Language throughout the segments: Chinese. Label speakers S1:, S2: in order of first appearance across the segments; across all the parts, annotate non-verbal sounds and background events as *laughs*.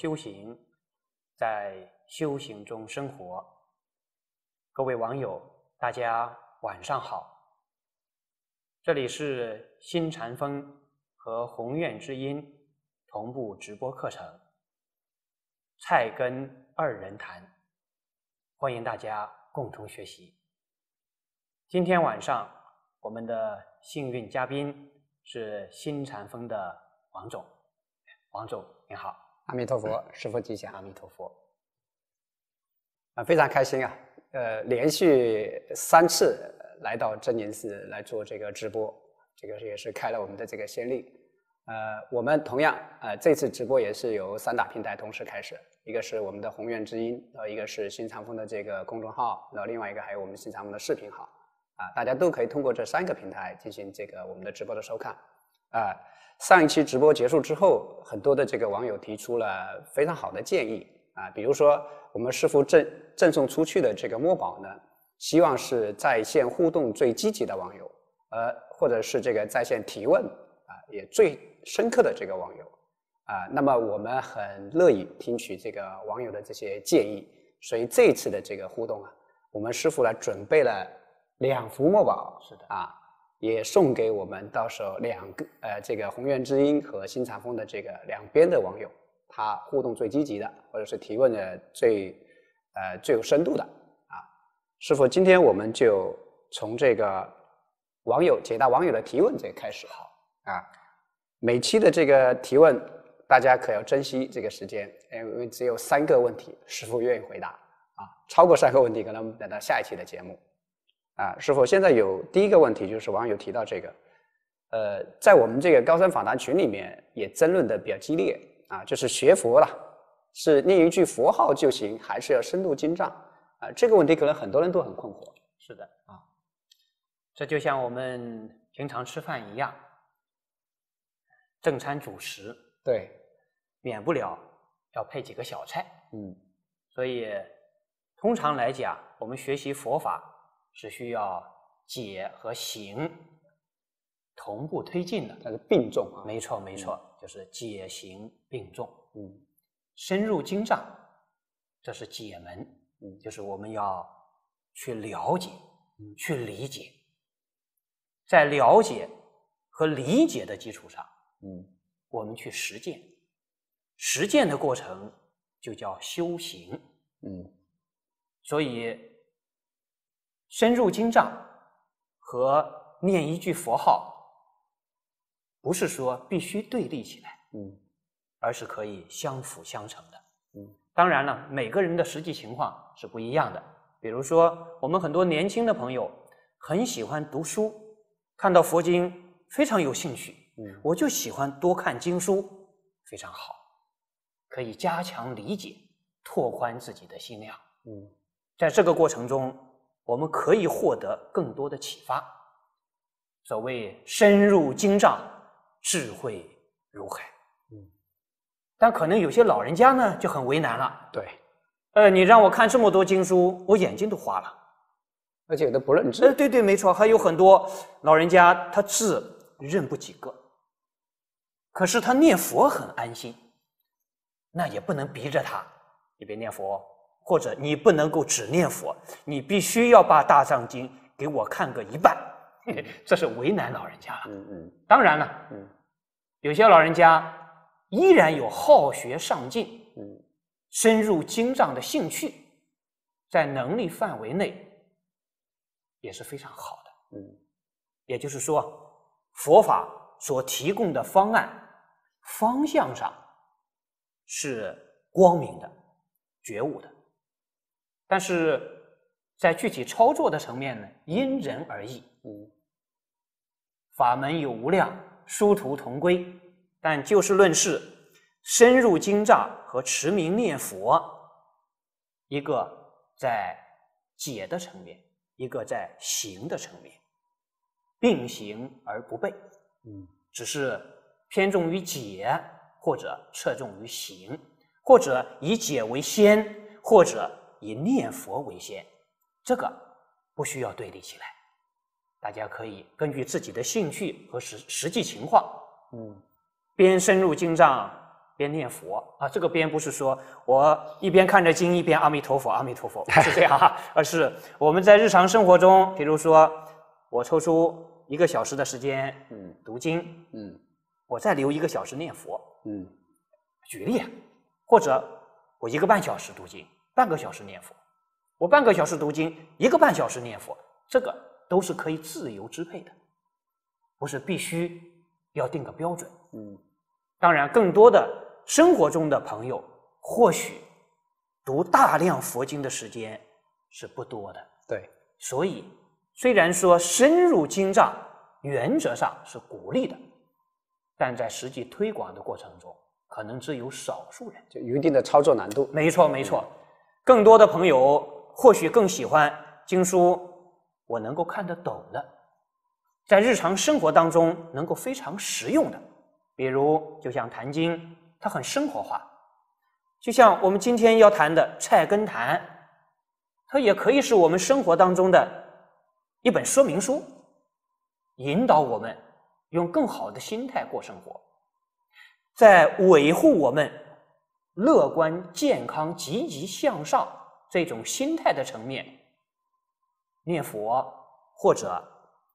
S1: 修行，在修行中生活。各位网友，大家晚上好。这里是新禅风和宏愿之音同步直播课程，菜根二人谈，欢迎大家共同学习。今天晚上我们的幸运嘉宾是新禅风的王总，王
S2: 总您好。阿弥陀佛，师父吉祥！阿弥陀佛，啊，非常开心啊，呃，连续三次来到真宁寺来做这个直播，这个也是开了我们的这个先例，呃，我们同样呃，这次直播也是由三大平台同时开始，一个是我们的宏愿之音，然后一个是新长风的这个公众号，然后另外一个还有我们新长风的视频号，啊，大家都可以通过这三个平台进行这个我们的直播的收看，啊。上一期直播结束之后，很多的这个网友提出了非常好的建议啊，比如说我们师傅赠赠送出去的这个墨宝呢，希望是在线互动最积极的网友，呃，或者是这个在线提问啊也最深刻的这个网友啊，那么我们很乐意听取这个网友的这些建议，所以这次的这个互动啊，我们师傅呢准备了两幅墨宝，是的啊。也送给我们到时候两个，呃，这个《宏源知音》和《新长风的这个两边的网友，他互动最积极的，或者是提问的最，呃，最有深度的，啊，师傅，今天我们就从这个网友解答网友的提问这开始好，啊，每期的这个提问大家可要珍惜这个时间，因为只有三个问题，师傅愿意回答，啊，超过三个问题可能等到下一期的节目。啊，师傅，现在有第一个问题，就是网友提到这个，呃，在我们这个高三访谈群里面也争论的比较激烈啊，就是学佛了，是念一句佛号就行，还是要深度经藏啊？这个问题可能很多人都很困惑。
S1: 是的啊，这就像我们平常吃饭一样，正餐主食对，免不了要配几个小菜。嗯，所以通常来讲，我们学习佛法。是需要解和行同步推进的，它是并重啊。没错，没错，就是解行并重。嗯，深入经藏，这是解门。嗯，就是我们要去了解，去理解，在了解和理解的基础上，嗯，我们去实践，实践的过程就叫修行。嗯，所以。深入经藏和念一句佛号，不是说必须对立起来，嗯，而是可以相辅相成的，嗯，当然了，每个人的实际情况是不一样的。比如说，我们很多年轻的朋友很喜欢读书，看到佛经非常有兴趣，嗯，我就喜欢多看经书，非常好，可以加强理解，拓宽自己的心量，嗯，在这个过程中。我们可以获得更多的启发。所谓深入经藏，智慧如海。嗯，但可能有些老人家呢就很为难了。对，呃，你让我看这么多经书，我眼睛都花了，而且都不认字。对对，没错，还有很多老人家他字认不几个，可是他念佛很安心，那也不能逼着他，你别念佛。或者你不能够只念佛，你必须要把《大藏经》给我看个一半，这是为难老人家了。嗯嗯，当然了，嗯，有些老人家依然有好学上进，嗯，深入经藏的兴趣，在能力范围内也是非常好的。嗯，也就是说，佛法所提供的方案方向上是光明的、觉悟的。但是在具体操作的层面呢，因人而异。五法门有无量，殊途同归。但就事论事，深入经藏和持名念佛，一个在解的层面，一个在行的层面，并行而不悖。嗯，只是偏重于解，或者侧重于行，或者以解为先，或者。以念佛为先，这个不需要对立起来。大家可以根据自己的兴趣和实实际情况，嗯，边深入经藏边念佛啊。这个“边”不是说我一边看着经一边阿弥陀佛阿弥陀佛是这样，*laughs* 而是我们在日常生活中，比如说我抽出一个小时的时间，嗯，读经，嗯，我再留一个小时念佛，嗯，举例，或者我一个半小时读经。半个小时念佛，我半个小时读经，一个半小时念佛，这个都是可以自由支配的，不是必须要定个标准。嗯，当然，更多的生活中的朋友，或许读大量佛经的时间是不多的。对，所以虽然说深入经藏原则上是鼓励的，但在实际推广的过程中，可能只有少数人，就有一定的操作难度。没错，没错。更多的朋友或许更喜欢经书，我能够看得懂的，在日常生活当中能够非常实用的，比如就像《坛经》，它很生活化；就像我们今天要谈的《菜根谭》，它也可以是我们生活当中的一本说明书，引导我们用更好的心态过生活，在维护我们。乐观、健康、积极向上这种心态的层面，念佛或者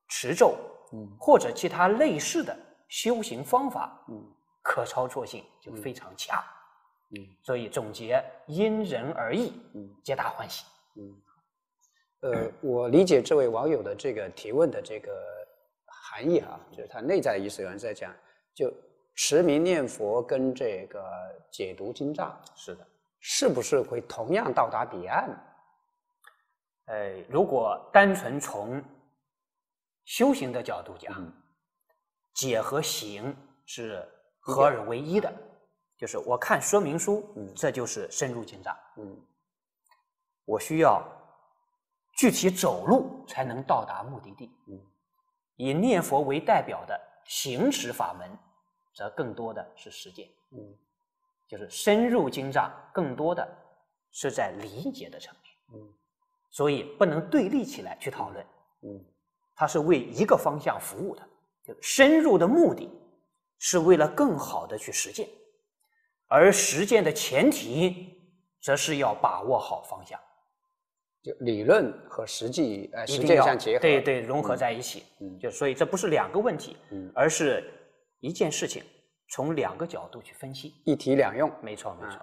S1: 持咒，嗯，或者其他类似的修行方法，嗯，可操作性就非常强，嗯，所以总结因人而异，嗯，皆大欢喜，
S2: 嗯，呃，我理解这位网友的这个提问的这个含义啊，就是他内在意思，有人在讲就。持名念佛跟这个解读经藏是的，是不是会同样到达彼岸？
S1: 呃，如果单纯从修行的角度讲，解和行是合二为一的，就是我看说明书，嗯，这就是深入经藏，嗯，我需要具体走路才能到达目的地，嗯，以念佛为代表的行持法门。则更多的是实践，嗯，就是深入经藏更多的是在理解的层面，嗯，所以不能对立起来去讨论，嗯，它是为一个方向服务的，就深入的目的，是为了更好的去实践，而实践的前提，则是要把握好方向，
S2: 就理论和实际呃实践上结合，对对，
S1: 融合在一起，嗯，就所以这不是
S2: 两个问题，嗯，而是。一件事情，从两个角度去分析，一题两用，没错没错。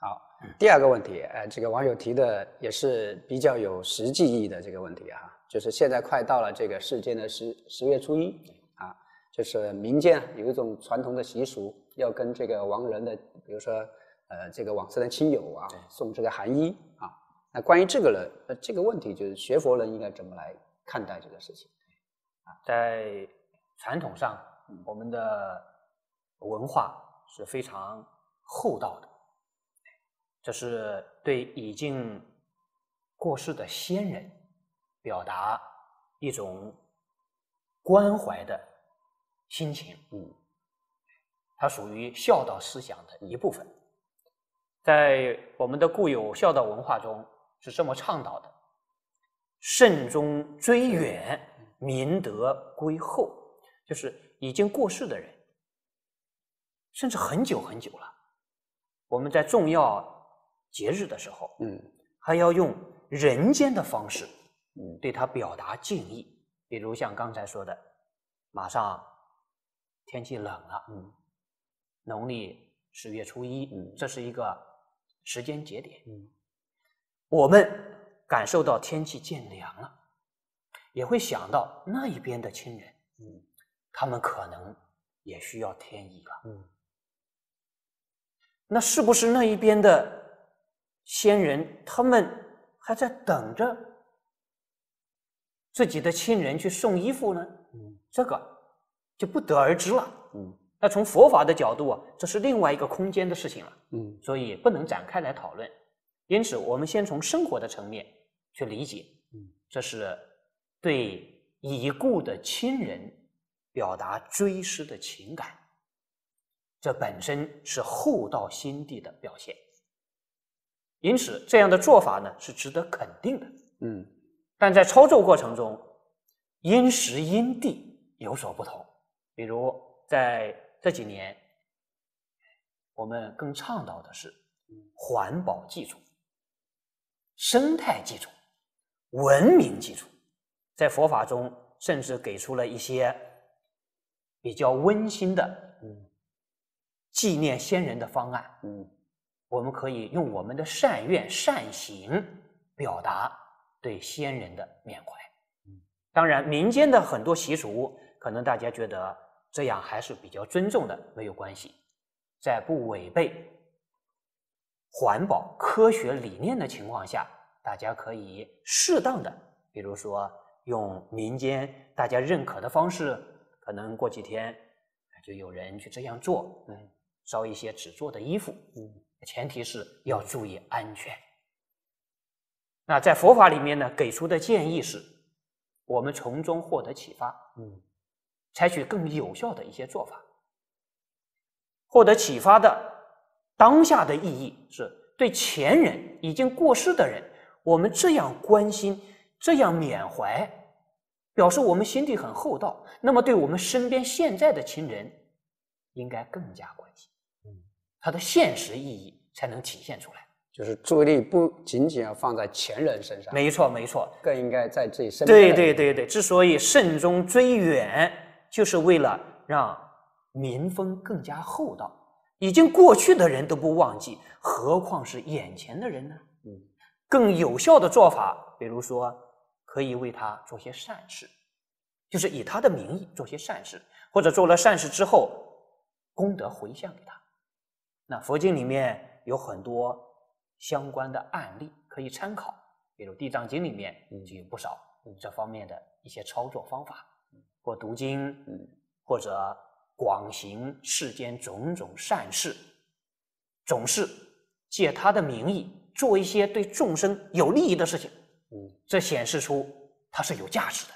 S2: 好，第二个问题，呃，这个网友提的也是比较有实际意义的这个问题哈，就是现在快到了这个世间的十十月初一啊，就是民间有一种传统的习俗，要跟这个亡人的，比如说呃这个往生的亲友啊，送这个寒衣啊。那关于这个人，那这个问题就是学佛人应该怎么来看待这个事情？啊，在
S1: 传统上。我们的文化是非常厚道的，这是对已经过世的先人表达一种关怀的心情。嗯，它属于孝道思想的一部分，在我们的固有孝道文化中是这么倡导的：慎终追远，明德归厚，就是。已经过世的人，甚至很久很久了，我们在重要节日的时候，嗯，还要用人间的方式，嗯，对他表达敬意。比如像刚才说的，马上天气冷了，嗯，农历十月初一，嗯，这是一个时间节点，嗯，我们感受到天气渐凉了，也会想到那一边的亲人，嗯。他们可能也需要天意了。嗯，那是不是那一边的仙人他们还在等着自己的亲人去送衣服呢？嗯，这个就不得而知了。嗯，那从佛法的角度啊，这是另外一个空间的事情了。嗯，所以不能展开来讨论。因此，我们先从生活的层面去理解。嗯，这是对已故的亲人。表达追思的情感，这本身是厚道心地的表现。因此，这样的做法呢是值得肯定的。嗯，但在操作过程中，因时因地有所不同。比如在这几年，我们更倡导的是环保技术、生态技术、文明技术，在佛法中，甚至给出了一些。比较温馨的，嗯，纪念先人的方案，嗯，我们可以用我们的善愿、善行表达对先人的缅怀。嗯，当然，民间的很多习俗，可能大家觉得这样还是比较尊重的，没有关系，在不违背环保科学理念的情况下，大家可以适当的，比如说用民间大家认可的方式。可能过几天，就有人去这样做，嗯，烧一些纸做的衣服，嗯，前提是要注意安全。那在佛法里面呢，给出的建议是，我们从中获得启发，嗯，采取更有效的一些做法。获得启发的当下的意义，是对前人已经过世的人，我们这样关心，这样缅怀。表示我们心地很厚道，那么对我们身边现在的亲人，应该更加关心。嗯，它的现实意义才能体现出来。
S2: 就是注意力不仅仅要放在前人身上，
S1: 没错，没错，更应该在自己身边。对对对对，之所以慎终追远，就是为了让民风更加厚道。已经过去的人都不忘记，何况是眼前的人呢？嗯，更有效的做法，比如说。可以为他做些善事，就是以他的名义做些善事，或者做了善事之后，功德回向给他。那佛经里面有很多相关的案例可以参考，比如《地藏经》里面就有不少这方面的一些操作方法，或读经，或者广行世间种种善事，总是借他的名义做一些对众生有利益的事情。嗯，这显示出它是有价值的，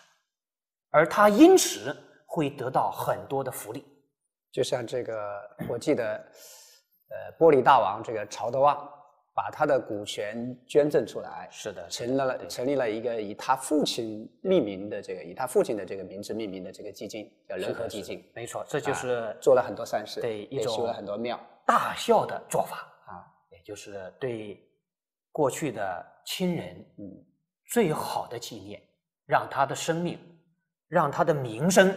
S1: 而它因此
S2: 会得到很多的福利，就像这个，我记得，呃，玻璃大王这个曹德旺把他的股权捐赠出来，是的，成立了成立了一个以他父亲命名的这个以他父亲的这个名字命名的这个基金，叫仁和基金，
S1: 没错，这就是
S2: 做了很多善事，对，也修了很多庙，大孝
S1: 的做法啊，也就是对过去的亲人，嗯。最好的纪念，让他的生命，让他的名声，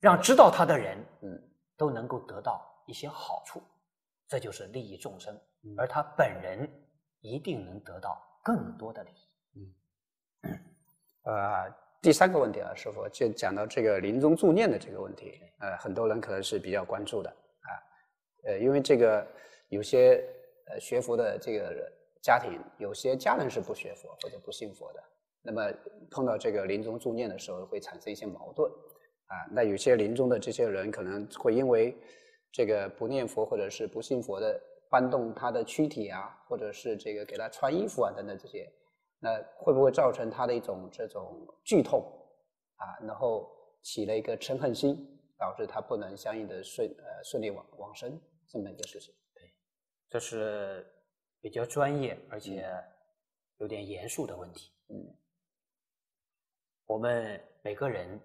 S1: 让知道他的人，嗯，都能够得到一些好处，这就是利益众生，而他本人一定能得到更多的利益。
S2: 嗯，呃，第三个问题啊，师傅就讲到这个临终助念的这个问题，呃，很多人可能是比较关注的啊，呃，因为这个有些呃学佛的这个人。家庭有些家人是不学佛或者不信佛的，那么碰到这个临终助念的时候会产生一些矛盾啊。那有些临终的这些人可能会因为这个不念佛或者是不信佛的搬动他的躯体啊，或者是这个给他穿衣服啊等等这些，那会不会造成他的一种这种剧痛啊？然后起了一个嗔恨心，导致他不能相应的顺呃顺利往往生这么一个事情。对，就
S1: 是。比较专业，而且有点严肃的问题。嗯，我们每个人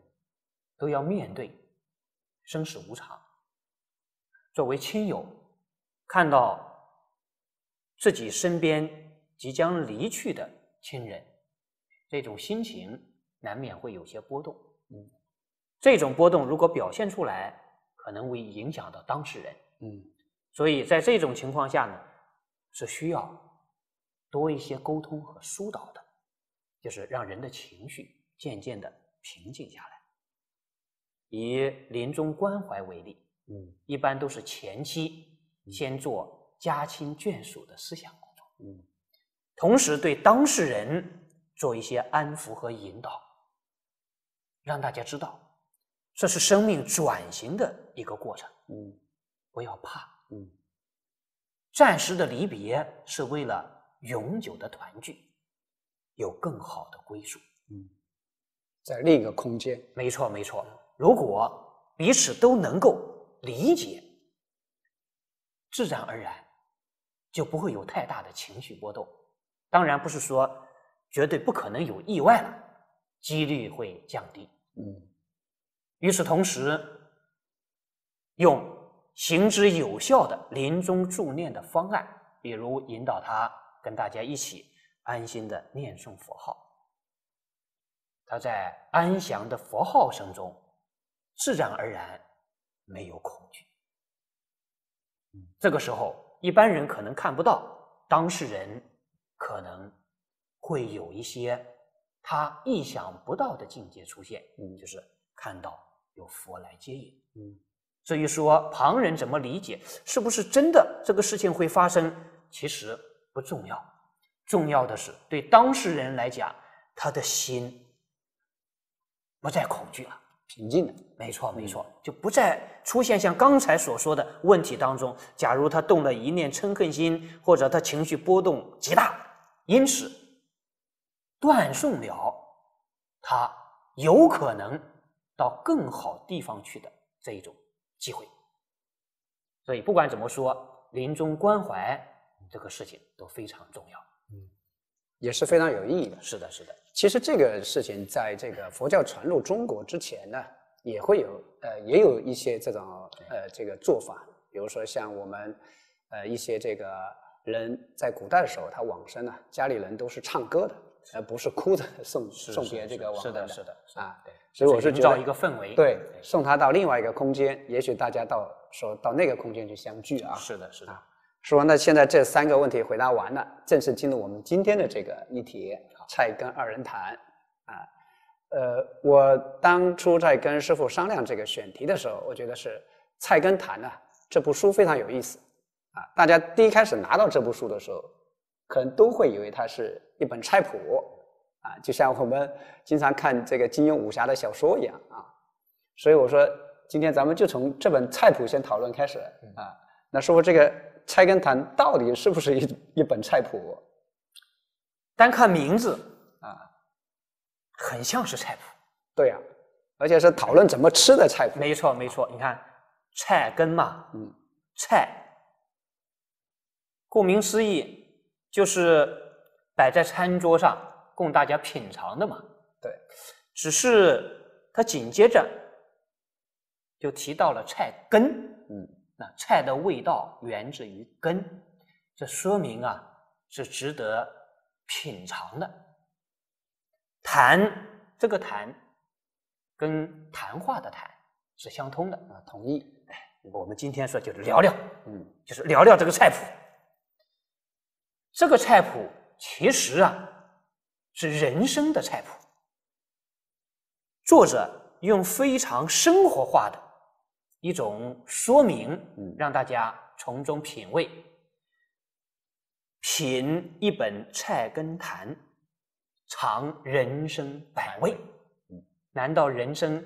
S1: 都要面对生死无常。作为亲友，看到自己身边即将离去的亲人，这种心情难免会有些波动。嗯，这种波动如果表现出来，可能会影响到当事人。嗯，所以在这种情况下呢？是需要多一些沟通和疏导的，就是让人的情绪渐渐的平静下来。以临终关怀为例，嗯，一般都是前期先做家亲眷属的思想工作，嗯，同时对当事人做一些安抚和引导，让大家知道这是生命转型的一个过程，嗯，不要怕，嗯。暂时的离别是为了永久的团聚，有更好的归属。嗯，在另一个空间。没错，没错。如果彼此都能够理解，自然而然就不会有太大的情绪波动。当然，不是说绝对不可能有意外了，几率会降低。嗯，与此同时，用。行之有效的临终助念的方案，比如引导他跟大家一起安心的念诵佛号，他在安详的佛号声中，自然而然没有恐惧。这个时候，一般人可能看不到，当事人可能会有一些他意想不到的境界出现，就是看到有佛来接引。至于说旁人怎么理解，是不是真的这个事情会发生，其实不重要。重要的是对当事人来讲，他的心不再恐惧了，平静的。没错，没错，就不再出现像刚才所说的问题当中。假如他动了一念嗔恨心，或者他情绪波动极大，因此断送了他有可能到更好地方去的这一种。机会，所以不管怎么说，临
S2: 终关怀这个事情都非常重要，嗯，也是非常有意义的。是的，是的。其实这个事情，在这个佛教传入中国之前呢，也会有，呃，也有一些这种呃这个做法，比如说像我们，呃，一些这个人在古代的时候，他往生呢，家里人都是唱歌的，而不是哭着送送别这个往生的，是的，是的，啊，对。
S1: 所以我是觉得一个氛围，对，
S2: 送他到另外一个空间，也许大家到说到那个空间去相聚啊。是的，是的。说那现在这三个问题回答完了，正式进入我们今天的这个议题《菜根二人谈》啊。呃，我当初在跟师傅商量这个选题的时候，我觉得是《菜根谭》呢这部书非常有意思啊。大家第一开始拿到这部书的时候，可能都会以为它是一本菜谱。啊，就像我们经常看这个金庸武侠的小说一样啊，所以我说今天咱们就从这本菜谱先讨论开始啊，那说说这个《菜根谭》到底是不是一一本菜谱？单看名字啊，很像是菜谱。对呀，而且是讨论怎么
S1: 吃的菜谱。没错没错，你看“菜根”嘛，嗯，“菜”顾名思义就是摆在餐桌上。供大家品尝的嘛，对，只是他紧接着就提到了菜根，嗯，那菜的味道源自于根，这说明啊是值得品尝的。谈这个谈跟谈话的谈是相通的啊，同意。我们今天说就聊聊，嗯，就是聊聊这个菜谱。这个菜谱其实啊。是人生的菜谱，作者用非常生活化的一种说明，让大家从中品味。品一本《菜根谭》，尝人生百味。难道人生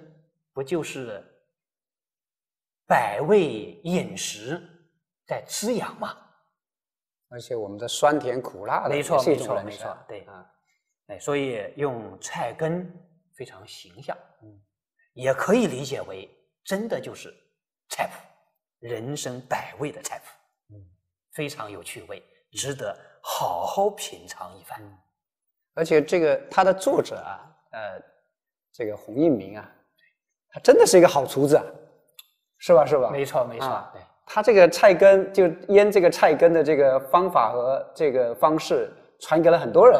S1: 不就是百味饮食在滋养吗？
S2: 而且我们的酸甜苦辣的，没错没错，对啊。
S1: 哎，所以用菜根非常形象，嗯，
S2: 也可以理
S1: 解为真的就是菜谱，人生百味的菜谱，嗯，非常有趣味，值得好好品尝一番。而
S2: 且这个它的作者啊，呃，这个洪应明啊，他真的是一个好厨子，啊，是吧？是吧？没错，没错。对，他这个菜根就腌这个菜根的这个方法和这个方式，传给了很多人。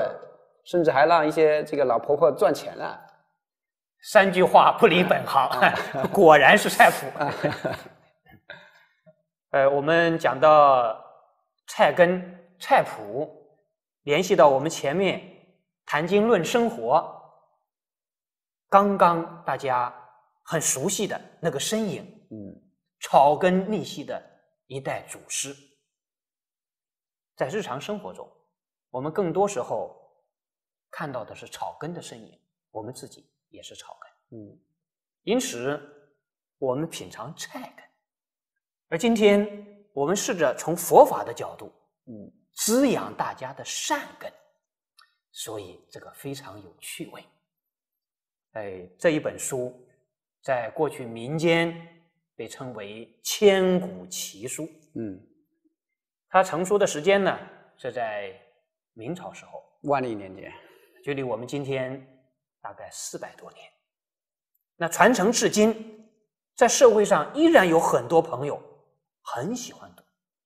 S2: 甚至还让一些这个老婆婆赚钱了，三句话不离本行，*laughs* 果然是菜谱。*laughs* 呃，我们讲到
S1: 菜根菜谱，联系到我们前面谈经论生活，刚刚大家很熟悉的那个身影，嗯，草根逆袭的一代祖师。在日常生活中，我们更多时候。看到的是草根的身影，我们自己也是草根。嗯，因此我们品尝菜根，而今天我们试着从佛法的角度，嗯，滋养大家的善根，所以这个非常有趣味。哎，这一本书在过去民间被称为千古奇书。嗯，它成书的时间呢是在明朝时候，万历年间。距离我们今天大概四百多年，那传承至今，在社会上依然有很多朋友很喜欢读。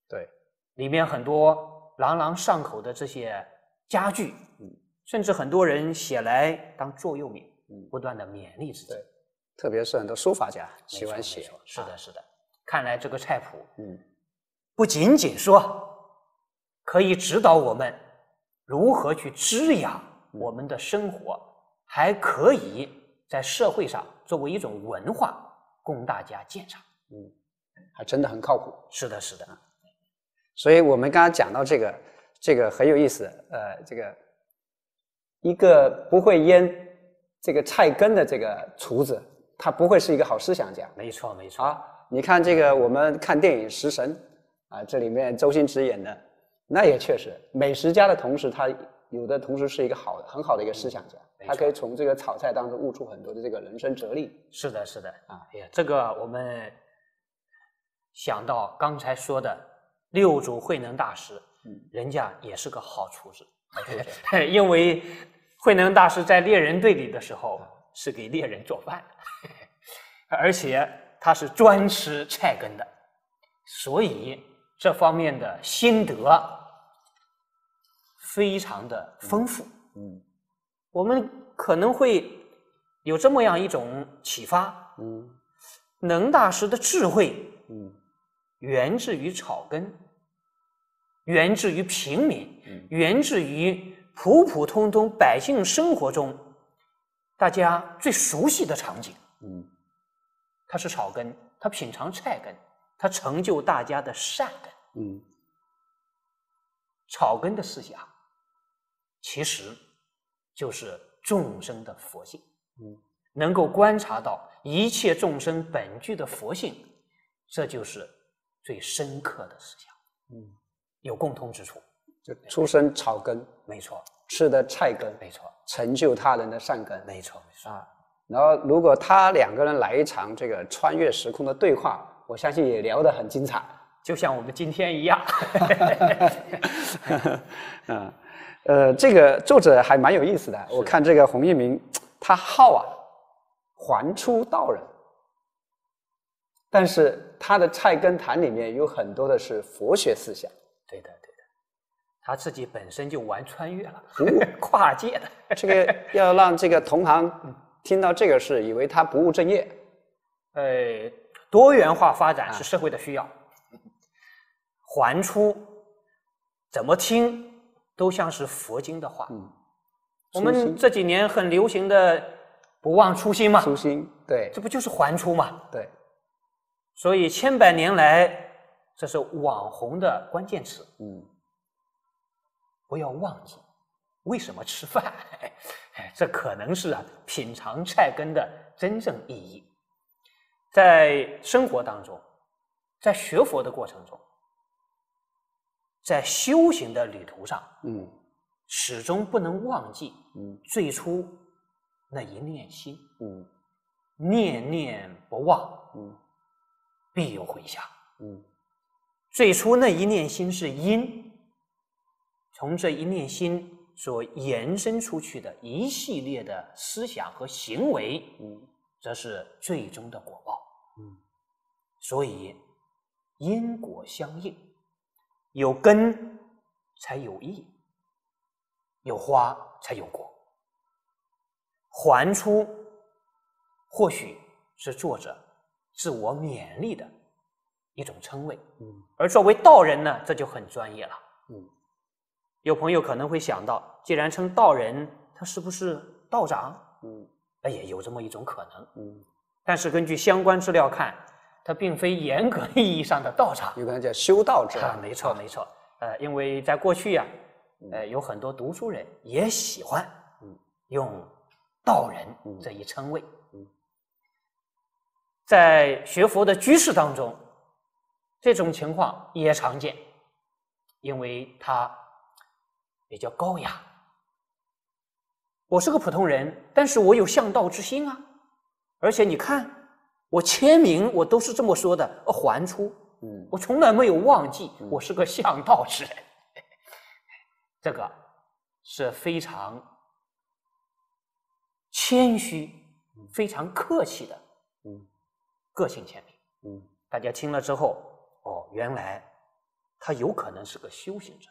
S1: 对，里面很多朗朗上口的这些佳句，嗯，甚至很多人写来当座右铭，嗯，不断的勉励自己。对，
S2: 特别是很多书法家
S1: 喜欢写。是的，是的。看来这个菜谱，嗯，
S2: 不仅仅
S1: 说可以指导我们如何去滋养。我们的生活还可以在社会上作为一种文化
S2: 供大家鉴赏，嗯，还真的很靠谱。是的，是的啊，所以我们刚刚讲到这个，这个很有意思，呃，这个一个不会腌这个菜根的这个厨子，他不会是一个好思想家。没错，没错。啊，你看这个我们看电影《食神》啊，这里面周星驰演的那也确实美食家的同时他。有的同时是一个好很好的一个思想家，他可以从这个炒菜当中悟出很多的这个人生哲理。是的，是的，啊，这个我们
S1: 想到
S2: 刚才说的
S1: 六祖慧能大师，人家也是个好厨师，*laughs* *laughs* 因为慧能大师在猎人队里的时候是给猎人做饭，*laughs* 而且他是专吃菜根的，所以这方面的心得。非常的丰富，嗯，我们可能会有这么样一种启发，嗯，能大师的智慧，嗯，源自于草根，源自于平民，源自于普普通通百姓生活中大家最熟悉的场景，嗯，他是草根，他品尝菜根，他成就大家的善根，嗯，草根的思想。其实，就是众生的佛性，嗯，能够观察到一切众生本具的佛性，这就是最深刻的思想，
S2: 嗯，有共通之处。就出生草根，没错；吃的菜根，没错；成就他人的善根，没错。错啊，然后如果他两个人来一场这个穿越时空的对话，我相信也聊得很精彩，就像我们今天一样。*laughs* *laughs* 嗯。呃，这个作者还蛮有意思的。我看这个洪应明，他号啊“还出道人”，但是他的《菜根谭》里面有很多的是佛学思想。
S1: 对的，对的，他自己本身就玩穿越了，
S2: *laughs* 跨界的。*laughs* 这个要让这个同行听到这个事，以为他不务正业。哎，多元化发展是社会的需要。还
S1: 出怎么听？都像是佛经的话。嗯，我们这几年很流行的“不忘初心”嘛，初心，对，这不就是还初嘛？对。所以千百年来，这是网红的关键词。嗯。不要忘记，为什么吃饭？*laughs* 哎，这可能是啊，品尝菜根的真正意义，在生活当中，在学佛的过程中。在修行的旅途上，嗯，始终不能忘记，嗯，最初那一念心，嗯，念念不忘，嗯，必有回响，嗯，最初那一念心是因，从这一念心所延伸出去的一系列的思想和行为，嗯，则是最终的果报，嗯，所以因果相应。有根才有义，有花才有果。还初，或许是作者自我勉励的一种称谓。嗯，而作为道人呢，这就很专业了。嗯，有朋友可能会想到，既然称道人，他是不是道长？嗯，哎，也有这么一种可能。嗯，但是根据相关资料看。他并非严格意义上的道场，
S2: 有可能叫修道者啊，没错
S1: 没错。呃，因为在过去呀，呃，有很多读书人也喜欢用“道人”这一称谓，在学佛的居士当中，这种情况也常见，因为他比较高雅。我是个普通人，但是我有向道之心啊，而且你看。我签名，我都是这么说的，还出，我从来没有忘记，我是个向道之人，*laughs* 这个是非常谦虚、非常客气的，个性签名。嗯，大家听了之后，哦，原来他有可能是个修行者，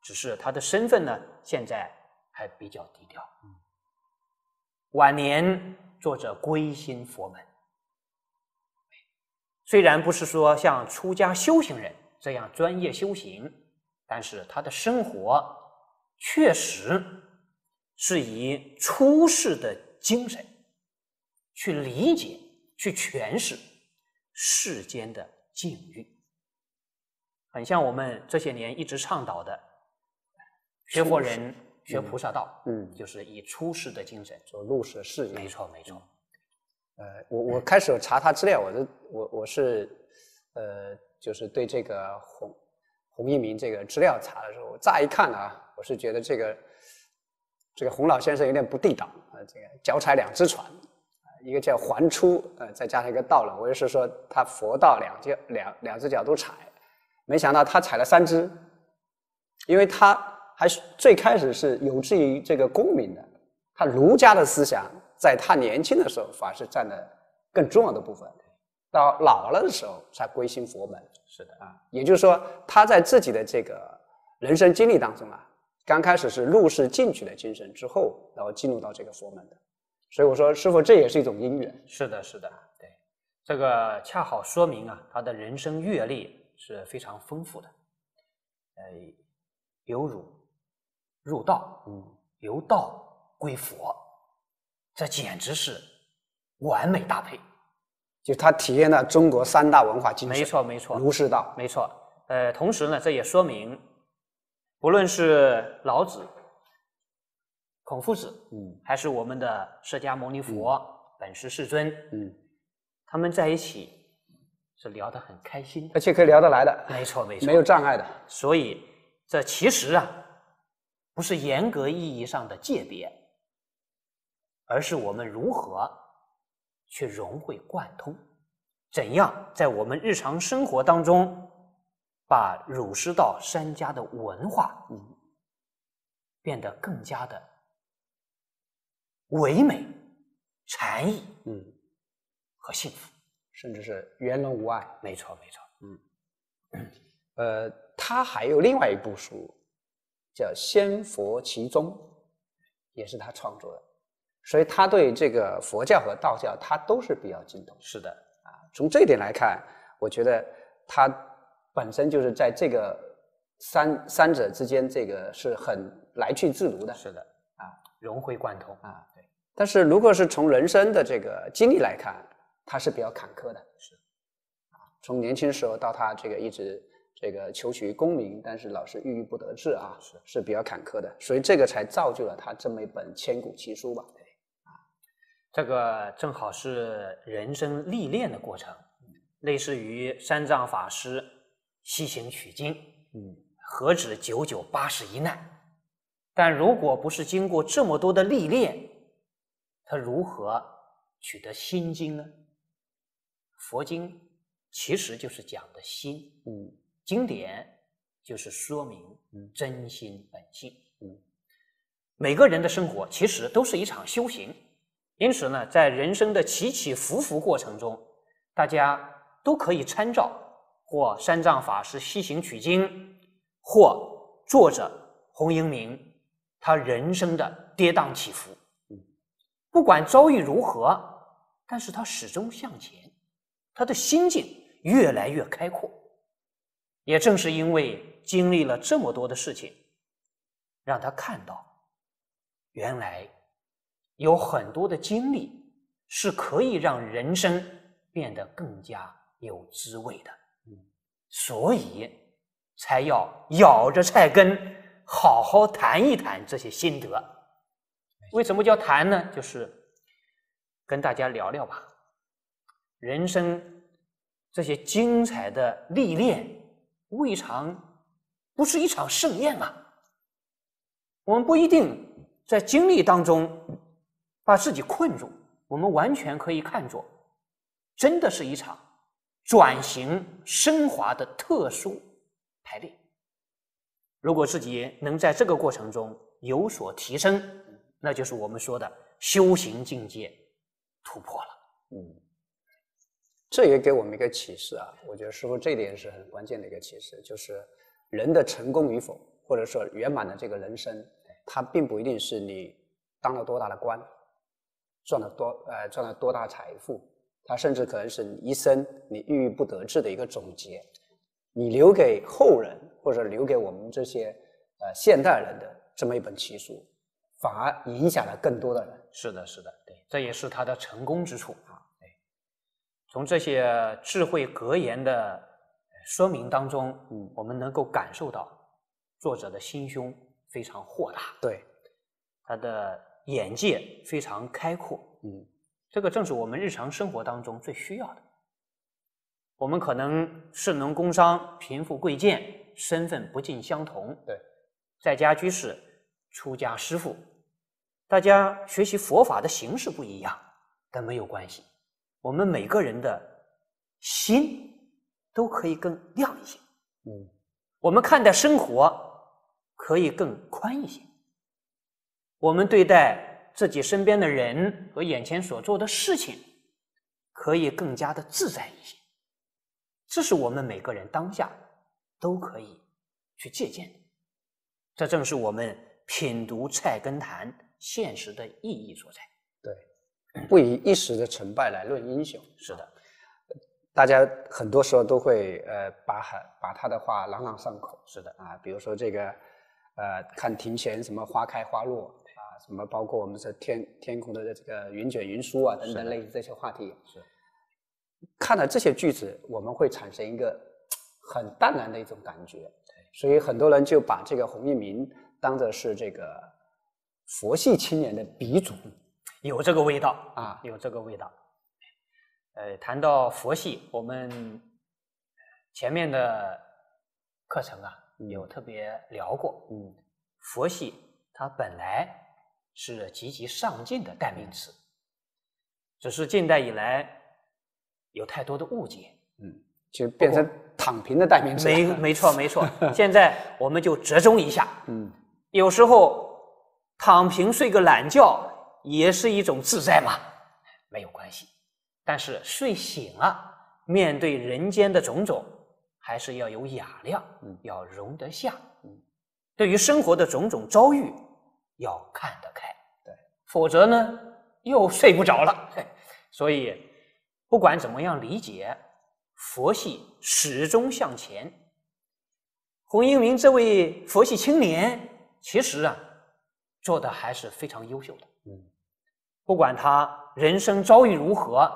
S1: 只是他的身份呢，现在还比较低调。晚年，作者归心佛门。虽然不是说像出家修行人这样专业修行，但是他的生活确实是以出世的精神去理解、去诠释世间的境遇，很像我们这些年一直倡导的学佛人学菩萨道，嗯，就是以
S2: 出世的精神做入世事没错，没错。呃，我我开始查他资料，我是我我是，呃，就是对这个洪洪一鸣这个资料查的时候，我乍一看啊，我是觉得这个这个洪老先生有点不地道啊，这个脚踩两只船，一个叫还初，呃，再加上一个道了，我就是说他佛道两脚两两只脚都踩，没想到他踩了三只，因为他还最开始是有志于这个功名的，他儒家的思想。在他年轻的时候，法是占了更重要的部分；到老了的时候，才归心佛门。是的啊，也就是说，他在自己的这个人生经历当中啊，刚开始是入世进取的精神，之后然后进入到这个佛门的。所以我说，师傅这也是一种因缘。是的，是的，对，
S1: 这个恰好说明啊，他的人生阅历是非常丰富的。呃，由儒入道，嗯，由道归佛。这简直是完美搭配，就
S2: 他体验了中国三大文化精髓，没错没错，儒释道，没错。
S1: 呃，同时呢，这也说明，不论是老子、孔夫子，嗯，还是我们的释迦牟尼佛本师世尊，嗯，他们在一起是聊得很
S2: 开心，而且可以聊得来的，没错没错，没有
S1: 障碍的。所以，这其实啊，不是严格意义上的界别。而是我们如何去融会贯通，怎样在我们日常生活当中把儒释道三家的文化变得更加的
S2: 唯美、禅意，嗯，和幸福，甚至是圆融无碍。没错，没错，嗯，呃，他还有另外一部书叫《仙佛其宗》，也是他创作的。所以他对这个佛教和道教，他都是比较精通。是的，啊，从这一点来看，我觉得他本身就是在这个三三者之间，这个是很来去自如的。是的，啊，融会贯通啊，对。但是如果是从人生的这个经历来看，他是比较坎坷的。是，啊，从年轻时候到他这个一直这个求取功名，但是老是郁郁不得志啊，是是比较坎坷的。所以这个才造就了他这么一本千古奇书吧。
S1: 这个正好是人生历练的过程，类似于三藏法师西行取经，嗯，何止九九八十一难？但如果不是经过这么多的历练，他如何取得心经呢？佛经其实就是讲的心，嗯，经典就是说明真心本性，嗯，每个人的生活其实都是一场修行。因此呢，在人生的起起伏伏过程中，大家都可以参照或三藏法师西行取经，或作者洪应明他人生的跌宕起伏。嗯，不管遭遇如何，但是他始终向前，他的心境越来越开阔。也正是因为经历了这么多的事情，让他看到，原来。有很多的经历是可以让人生变得更加有滋味的，嗯，所以才要咬着菜根，好好谈一谈这些心得。为什么叫谈呢？就是跟大家聊聊吧。人生这些精彩的历练，未尝不是一场盛宴啊。我们不一定在经历当中。把自己困住，我们完全可以看作，真的是一场转型升华的特殊排列。如果自己能在这个过程中有所提升，那就是我们说的修行境界突破了。
S2: 嗯，这也给我们一个启示啊！我觉得师傅这点是很关键的一个启示，就是人的成功与否，或者说圆满的这个人生，它并不一定是你当了多大的官。赚了多，呃，赚了多大财富？他甚至可能是你一生你郁郁不得志的一个总结，你留给后人，或者留给我们这些呃现代人的这么一本奇书，反而影响了更多的人。是的，是的，对，这也是他的成功之处啊。从
S1: 这些智慧格言的说明当中，嗯，我们能够感受到作者的心胸非常豁达。对，他的。眼界非常开阔，嗯，这个正是我们日常生活当中最需要的。我们可能士农工商、贫富贵贱，身份不尽相同，对，在家居士、出家师傅，大家学习佛法的形式不一样，但没有关系。我们每个人的心都可以更亮一些，嗯，我们看待生活可以更宽一些。我们对待自己身边的人和眼前所做的事情，可以更加的自在一些。这是我们每个人当下都可以去借鉴的。这正是我们品读《菜根谭》现实
S2: 的意义所在。对，不以一时的成败来论英雄。是的，大家很多时候都会呃把很把他的话朗朗上口。是的啊，比如说这个呃，看庭前什么花开花落。什么包括我们这天天空的这个云卷云舒啊等等类似这些话题，是看到这些句子，我们会产生一个很淡然的一种感觉，所以很多人就把这个洪一鸣当做是这个佛系青年的鼻祖，
S1: 有这个味道啊，有这个味道。呃，谈到佛系，我们前面的课程啊有特别聊过，嗯，佛系它本来。是积极上进的代名词，只是近代以来有太多的误解，
S2: 嗯，就变成
S1: 躺平的代名词。没，没错，没错。*laughs* 现在我们就折中一下，嗯，有时候躺平睡个懒觉也是一种自在嘛，没有关系。但是睡醒了，面对人间的种种，还是要有雅量，嗯，要容得下，嗯，对于生活的种种遭遇。要看得开，对，否则呢，又睡不着了。所以，不管怎么样理解，佛系始终向前。洪英明这位佛系青年，其实啊，做的还是非常优秀的。嗯，不管他人生遭遇如何，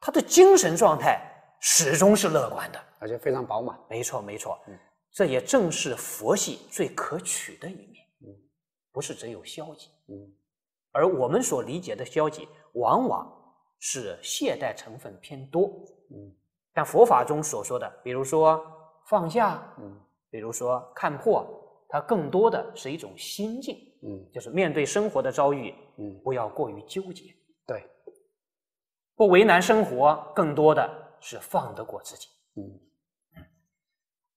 S1: 他的精神状态始终是乐观的，而且非常饱满。没错，没错，这也正是佛系最可取的一面。不是只有消极，嗯，而我们所理解的消极，往往是懈怠成分偏多，嗯。但佛法中所说的，比如说放下，嗯，比如说看破，它更多的是一种心境，嗯，就是面对生活的遭遇，嗯，不要过于纠结，对，不为难生活，更多的是放得过自己，嗯。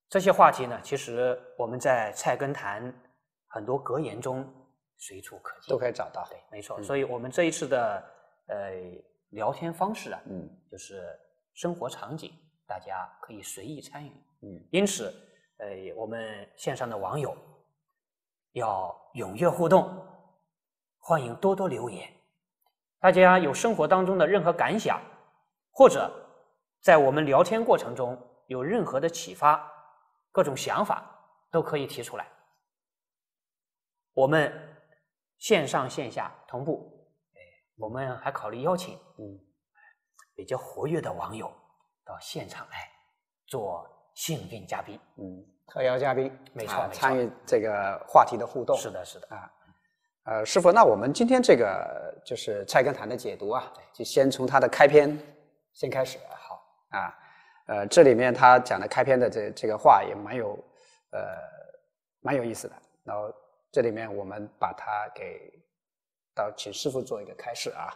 S1: 这些话题呢，其实我们在菜根谭。很多格言中随处可见，都可以找到。对，没错。所以我们这一次的呃聊天方式啊，嗯，就是生活场景，大家可以随意参与。嗯，因此呃，我们线上的网友要踊跃互动，欢迎多多留言。大家有生活当中的任何感想，或者在我们聊天过程中有任何的启发、各种想法，都可以提出来。我们线上线下同步，哎，我们还考虑邀请嗯比较活跃的网友到现场来做幸运嘉宾，
S2: 嗯，特邀嘉宾，没错，参与这个话题的互动，是的，是的啊。呃，师傅，那我们今天这个就是《菜根谭》的解读啊，就先从它的开篇先开始。好啊，呃，这里面他讲的开篇的这这个话也蛮有呃蛮有意思的，然后。这里面我们把它给到，请师傅做一个开示啊，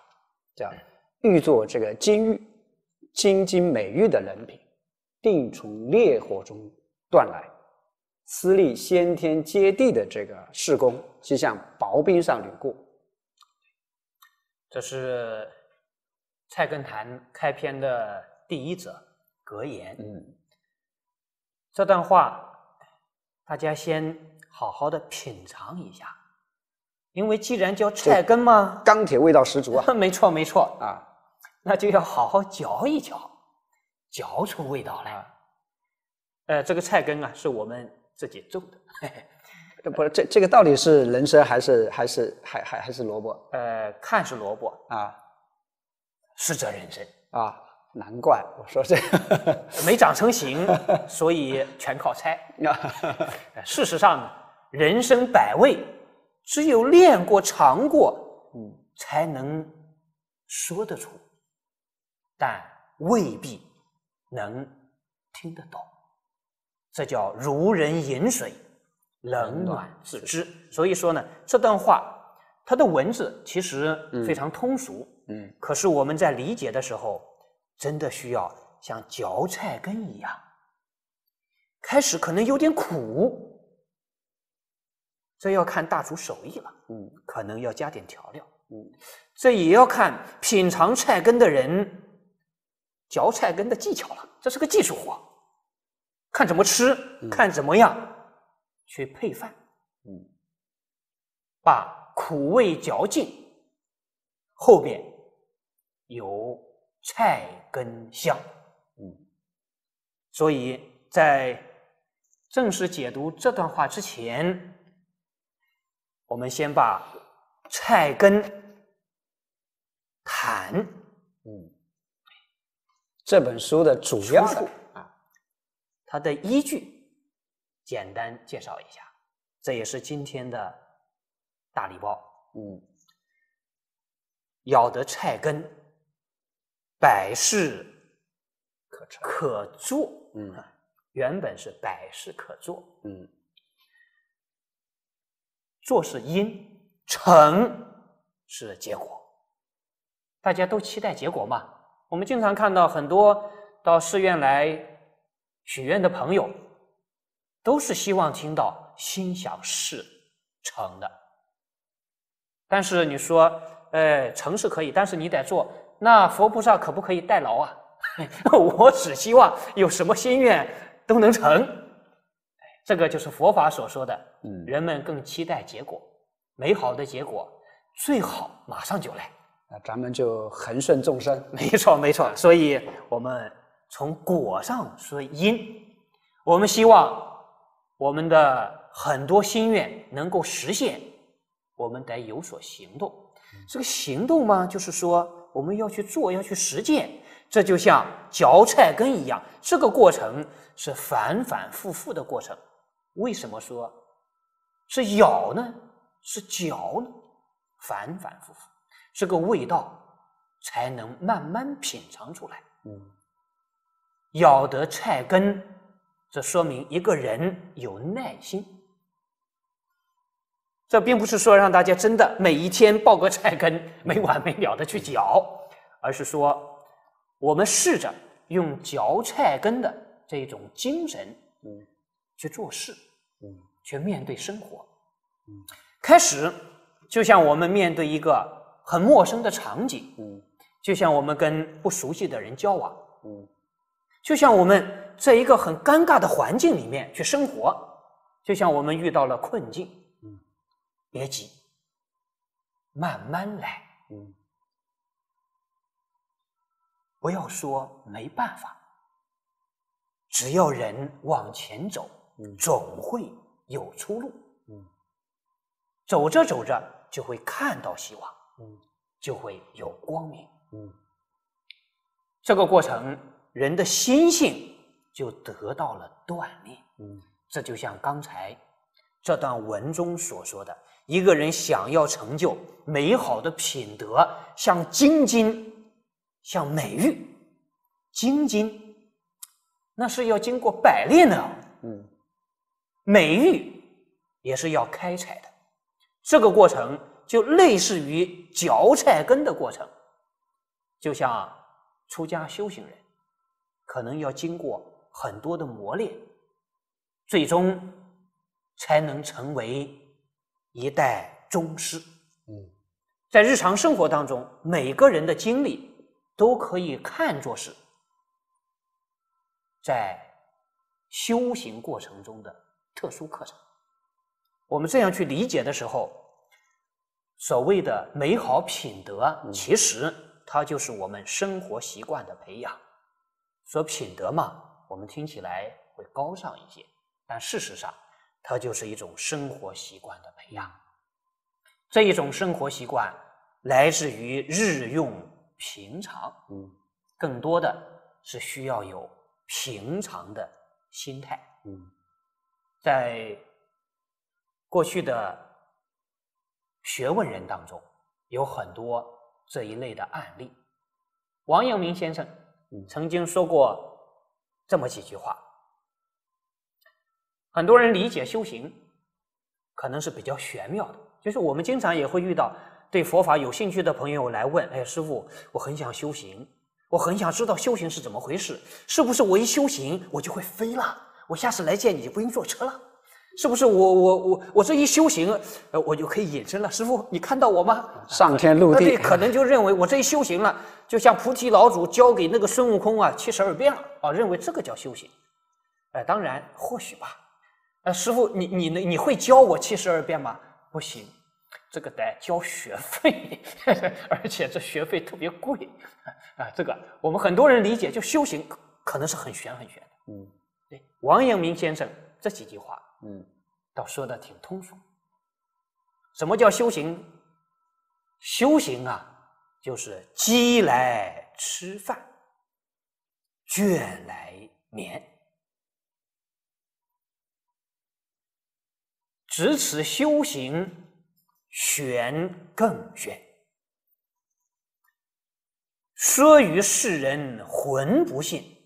S2: 叫欲做这个金玉、精金美玉的人品，定从烈火中锻来，私立先天接地的这个事功，即像薄冰上履过。
S1: 这是菜根谭开篇的第一则
S2: 格言。嗯，
S1: 这段话大家先。好好的品尝一下，因为既然叫菜根嘛，
S2: 钢铁味道十足啊！*laughs*
S1: 没错没错啊，那就要好好嚼一嚼，嚼出味道来。呃，这个菜根啊，是我们自己种的，
S2: *laughs* 这不这这个到底是人参还是还是还还还是萝卜？
S1: 呃，看是萝卜啊，实则人参
S2: 啊，难怪我
S1: 说这个 *laughs* 没长成形，所以全靠猜。事实上。人生百味，只有练过、尝过，嗯，才能说得出，但未必能听得懂。这叫如人饮水，冷暖自知。所以说呢，这段话它的文字其实非常通俗，嗯，可是我们在理解的时候，真的需要像嚼菜根一样，开始可能有点苦。这要看大厨手艺了，嗯，可能要加点调料，嗯，这也要看品尝菜根的人嚼菜根的技巧了，这是个技术活，看怎么吃，看怎么样去配饭，嗯，把苦味嚼尽，后边有菜根香，嗯，所以在正式解读这段话之前。我们先把《菜根
S2: 谭》嗯这本书的主的
S1: 啊，它的依据简单介绍一下，这也是今天的大礼包。嗯，咬得菜根，百事可可做。嗯，原本是百事可做。嗯。做是因成是结果，大家都期待结果嘛。我们经常看到很多到寺院来许愿的朋友，都是希望听到心想事成的。但是你说，哎，成是可以，但是你得做。那佛菩萨可不可以代劳啊？*laughs* 我只希望有什么心愿都能成。这个就是佛法所说的，嗯，人们更期待结果，美好的结果最好马上就来。
S2: 那咱们就恒顺众生，没错没错。所以我们
S1: 从果上说因，我们希望我们的很多心愿能够实现，我们得有所行动。这个行动嘛，就是说我们要去做，要去实践。这就像嚼菜根一样，这个过程是反反复复的过程。为什么说是咬呢？是嚼呢？反反复复，这个味道才能慢慢品尝出来。嗯，咬得菜根，这说明一个人有耐心。这并不是说让大家真的每一天抱个菜根没完没了的去嚼，而是说我们试着用嚼菜根的这种精神。嗯。去做事，嗯，去面对生活，嗯，开始就像我们面对一个很陌生的场景，嗯，就像我们跟不熟悉的人交往，嗯，就像我们在一个很尴尬的环境里面去生活，就像我们遇到了困境，嗯，别急，慢慢来，嗯，不要说没办法，只要人往前走。总会有出路。嗯，走着走着就会看到希望。嗯，就会有光明。嗯，这个过程人的心性就得到了锻炼。嗯，这就像刚才这段文中所说的，一个人想要成就美好的品德，像金金，像美玉，金金，那是要经过百炼的。嗯。美玉也是要开采的，这个过程就类似于嚼菜根的过程，就像出家修行人可能要经过很多的磨练，最终才能成为一代宗师。嗯，在日常生活当中，每个人的经历都可以看作是在修行过程中的。特殊课程，我们这样去理解的时候，所谓的美好品德，其实它就是我们生活习惯的培养。说品德嘛，我们听起来会高尚一些，但事实上，它就是一种生活习惯的培养。这一种生活习惯来自于日用平常，嗯，更多的是需要有平常的心态，嗯。在过去的学问人当中，有很多这一类的案例。王阳明先生曾经说过这么几句话。很多人理解修行，可能是比较玄妙的。就是我们经常也会遇到对佛法有兴趣的朋友来问：“哎，师傅，我很想修行，我很想知道修行是怎么回事？是不是我一修行，我就会飞了？”我下次来见你就不用坐车了，是不是？我我我我这一修行，呃，我就可以隐身了。师傅，你看到我吗？上天入地。可能就认为我这一修行了，就像菩提老祖教给那个孙悟空啊七十二变了啊，认为这个叫修行。哎，当然或许吧。呃，师傅，你你能你会教我七十二变吗？不行，这个得交学费，*laughs* 而且这学费特别贵。啊，这个我们很多人理解就修行，可可能是很玄很玄的。嗯。王阳明先生这几句话，嗯，倒说的挺通俗。什么叫修行？修行啊，就是饥来吃饭，倦来眠。只此修行，玄更玄。说与世人，浑不信，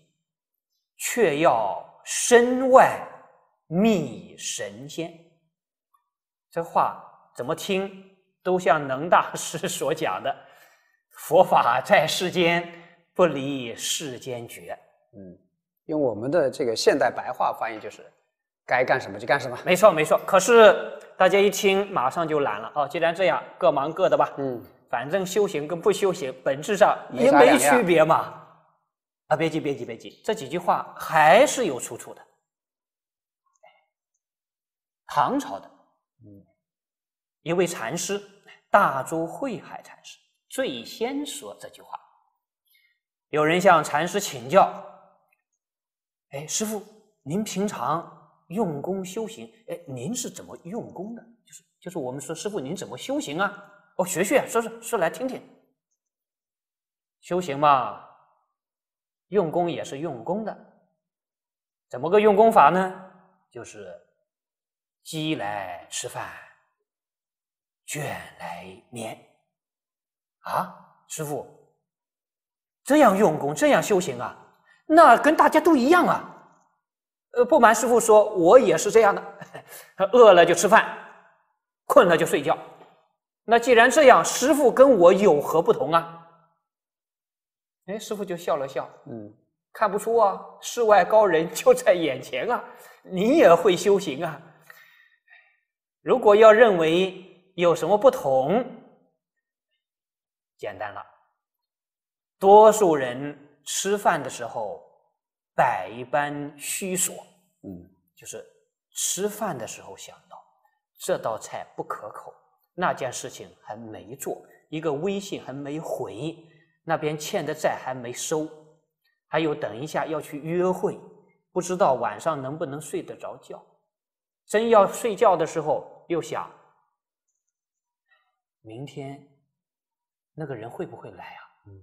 S1: 却要。身外觅神仙，这话怎么听都像能大师所
S2: 讲的：*laughs* 佛法在世间，不离世间觉。嗯，用我们的这个现代白话翻译就是：该干什么就干什么。没错，
S1: 没错。可是大家一听马上就懒了啊！既然这样，各忙各的吧。嗯，反正修行跟不修行本质上也没区别嘛。啊，别急，别急，别急，这几句话还是有出处的，唐朝的，嗯，一位禅师大珠慧海禅师最先说这句话。有人向禅师请教：“哎，师傅，您平常用功修行，哎，您是怎么用功的？就是就是，我们说，师傅您怎么修行啊？哦，学学，说说，说来听听。修行嘛。”用功也是用功的，怎么个用功法呢？就是饥来吃饭，倦来眠。啊，师傅，这样用功，这样修行啊，那跟大家都一样啊。呃，不瞒师傅说，我也是这样的，饿了就吃饭，困了就睡觉。那既然这样，师傅跟我有何不同啊？哎，师傅就笑了笑。嗯，看不出啊，世外高人就在眼前啊！你也会修行啊？如果要认为有什么不同，简单了。多数人吃饭的时候百般虚说。嗯，就是吃饭的时候想到这道菜不可口，那件事情还没做，一个微信还没回。那边欠的债还没收，还有等一下要去约会，不知道晚上能不能睡得着觉。真要睡觉的时候，又想明天那个人会不会来啊？嗯。